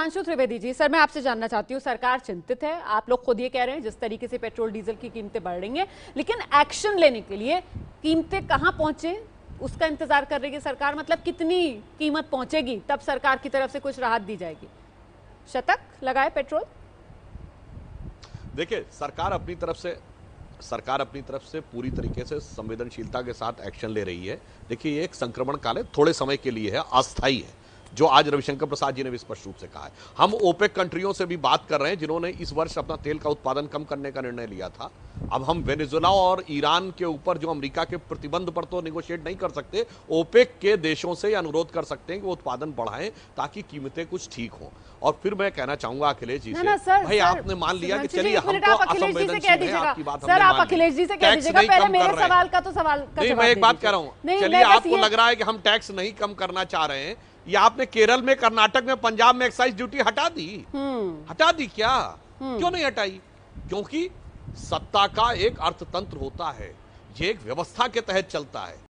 अंशु त्रिवेदी जी sir मैं आपसे जानना चाहती हूँ सरकार चिंतित है आप लोग खुद ये कह रहे हैं जिस तरीके से पेट्रोल डीजल की कीमतें बढ़ रही हैं लेकिन एक्शन लेने के लिए कीमतें कहाँ पहुँचे उसका इंतजार कर रही है सरकार मतलब कितनी कीमत पहुँचेगी तब सरकार की तरफ से कुछ राहत दी जाएगी शतक लगाए पेट्रोल देखिए सरकार अपनी तरफ से सरकार अपनी तरफ से पूरी तरीके से संवेदनशीलता के साथ एक्शन ले रही है देखिए ये एक संक्रमण काल है थोड़े समय के लिए है अस्थायी है जो आज रविशंकर प्रसाद जी ने भी स्पष्ट रूप से कहा है हम ओपेक कंट्रियों से भी बात कर रहे हैं जिन्होंने इस वर्ष अपना तेल का उत्पादन कम करने का निर्णय लिया था अब हम वेनेजुला और ईरान के ऊपर जो अमेरिका के प्रतिबंध पर तो निगोशिएट नहीं कर सकते ओपेक के देशों से अनुरोध कर सकते हैं कि वो उत्पादन बढ़ाएं ताकि कीमतें कुछ ठीक हों और फिर मैं कहना चाहूंगा अखिलेश जी से ना, सर, भाई सर, आपने मान लिया कि चलिए हम तो असंवेदनशील हैं आपकी बात अखिलेश तो एक बात कह रहा हूँ चलिए आपको लग रहा है कि हम टैक्स नहीं कम करना चाह रहे हैं या आपने केरल में कर्नाटक में पंजाब में एक्साइज ड्यूटी हटा दी हम्म। हटा दी क्या हम्म। क्यों नहीं हटाई क्योंकि सत्ता का एक अर्थतंत्र होता है ये एक व्यवस्था के तहत चलता है